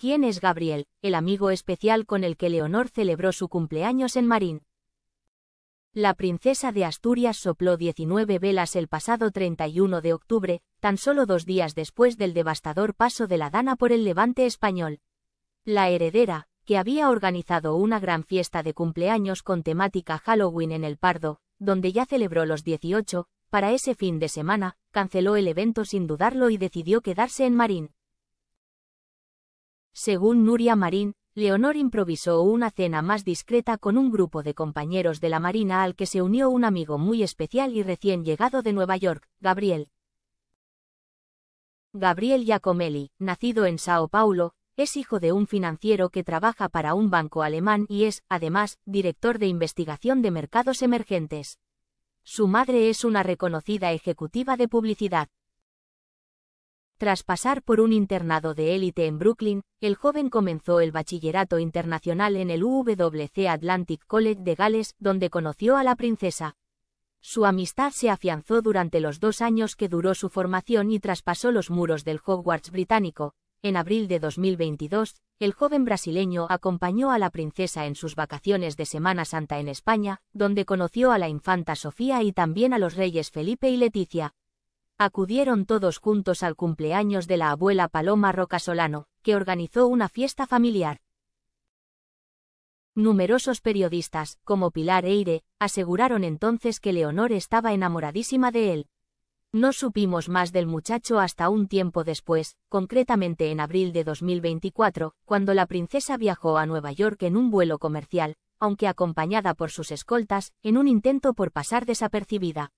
¿Quién es Gabriel, el amigo especial con el que Leonor celebró su cumpleaños en Marín? La princesa de Asturias sopló 19 velas el pasado 31 de octubre, tan solo dos días después del devastador paso de la Dana por el levante español. La heredera, que había organizado una gran fiesta de cumpleaños con temática Halloween en el Pardo, donde ya celebró los 18, para ese fin de semana, canceló el evento sin dudarlo y decidió quedarse en Marín. Según Nuria Marín, Leonor improvisó una cena más discreta con un grupo de compañeros de la Marina al que se unió un amigo muy especial y recién llegado de Nueva York, Gabriel. Gabriel Giacomelli, nacido en Sao Paulo, es hijo de un financiero que trabaja para un banco alemán y es, además, director de investigación de mercados emergentes. Su madre es una reconocida ejecutiva de publicidad. Tras pasar por un internado de élite en Brooklyn, el joven comenzó el bachillerato internacional en el WC Atlantic College de Gales, donde conoció a la princesa. Su amistad se afianzó durante los dos años que duró su formación y traspasó los muros del Hogwarts británico. En abril de 2022, el joven brasileño acompañó a la princesa en sus vacaciones de Semana Santa en España, donde conoció a la infanta Sofía y también a los reyes Felipe y Leticia acudieron todos juntos al cumpleaños de la abuela Paloma Rocasolano, que organizó una fiesta familiar. Numerosos periodistas, como Pilar Eire, aseguraron entonces que Leonor estaba enamoradísima de él. No supimos más del muchacho hasta un tiempo después, concretamente en abril de 2024, cuando la princesa viajó a Nueva York en un vuelo comercial, aunque acompañada por sus escoltas, en un intento por pasar desapercibida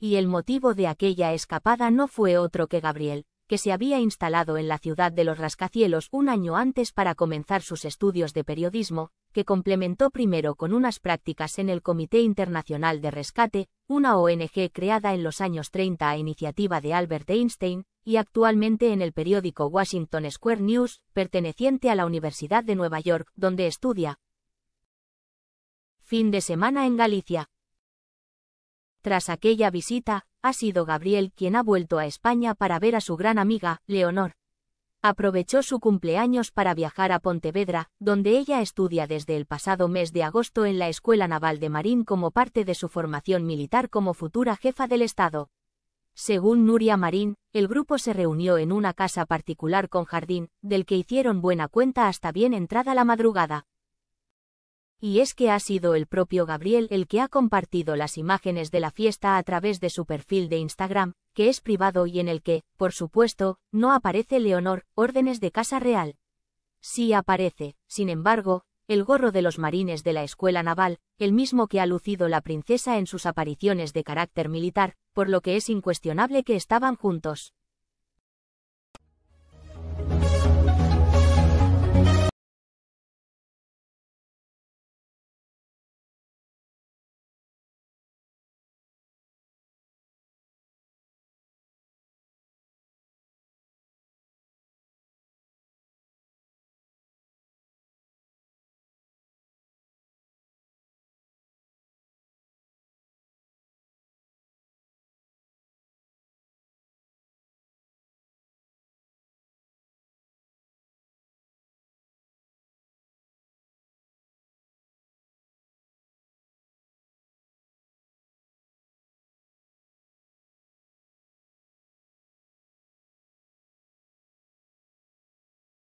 y el motivo de aquella escapada no fue otro que Gabriel, que se había instalado en la ciudad de los rascacielos un año antes para comenzar sus estudios de periodismo, que complementó primero con unas prácticas en el Comité Internacional de Rescate, una ONG creada en los años 30 a iniciativa de Albert Einstein, y actualmente en el periódico Washington Square News, perteneciente a la Universidad de Nueva York, donde estudia. Fin de semana en Galicia, tras aquella visita, ha sido Gabriel quien ha vuelto a España para ver a su gran amiga, Leonor. Aprovechó su cumpleaños para viajar a Pontevedra, donde ella estudia desde el pasado mes de agosto en la Escuela Naval de Marín como parte de su formación militar como futura jefa del Estado. Según Nuria Marín, el grupo se reunió en una casa particular con jardín, del que hicieron buena cuenta hasta bien entrada la madrugada y es que ha sido el propio Gabriel el que ha compartido las imágenes de la fiesta a través de su perfil de Instagram, que es privado y en el que, por supuesto, no aparece Leonor, órdenes de Casa Real. Sí aparece, sin embargo, el gorro de los marines de la escuela naval, el mismo que ha lucido la princesa en sus apariciones de carácter militar, por lo que es incuestionable que estaban juntos.